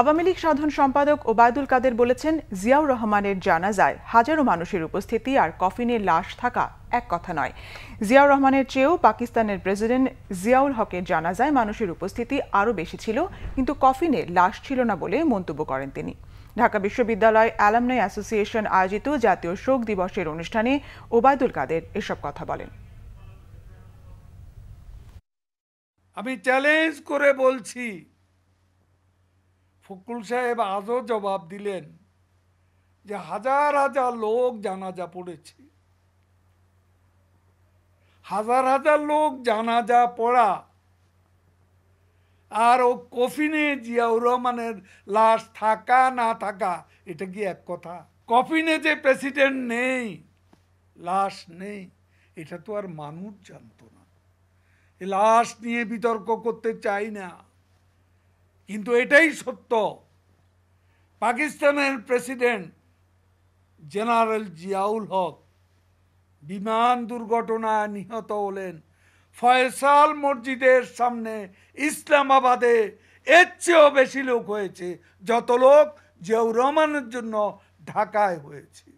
আওয়ামী লীগ সাধারণ সম্পাদক ওবায়দুল কাদের বলেছেন জিয়াউর রহমানের জানাজায় হাজারো মানুষের উপস্থিতি আর কফিনে লাশ থাকা এক কথা নয় জিয়াউর রহমানের চেয়েও পাকিস্তানের প্রেসিডেন্ট জিয়াউল হকের জানাজায় মানুষের উপস্থিতি আরও বেশি ছিল কিন্তু কফিনে লাশ ছিল না বলে মন্তব্য করেন তিনি ঢাকা বিশ্ববিদ্যালয় অ্যালামনাই অ্যাসোসিয়েশন আয়োজিত জাতীয় শোক দিবসের অনুষ্ঠানে ওবায়দুল কাদের এসব কথা বলেন আমি চ্যালেঞ্জ করে বলছি ফুকুল সাহেব আজও জবাব দিলেন যে হাজার হাজার লোক জানাজা পড়েছে হাজার হাজার লোক জানাজা পড়া আর ও কফিনে জিয়াউর রহমানের লাশ থাকা না থাকা এটা কি এক কথা কফিনে যে প্রেসিডেন্ট নেই লাশ নেই এটা তো আর মানুষ জানত না লাশ নিয়ে বিতর্ক করতে চাই না কিন্তু এটাই সত্য পাকিস্তানের প্রেসিডেন্ট জেনারেল জিয়াউল হক বিমান দুর্ঘটনায় নিহত হলেন ফয়সাল মসজিদের সামনে ইসলামাবাদে এর চেয়েও বেশি লোক হয়েছে যত লোক জিয়াউর রহমানের জন্য ঢাকায় হয়েছে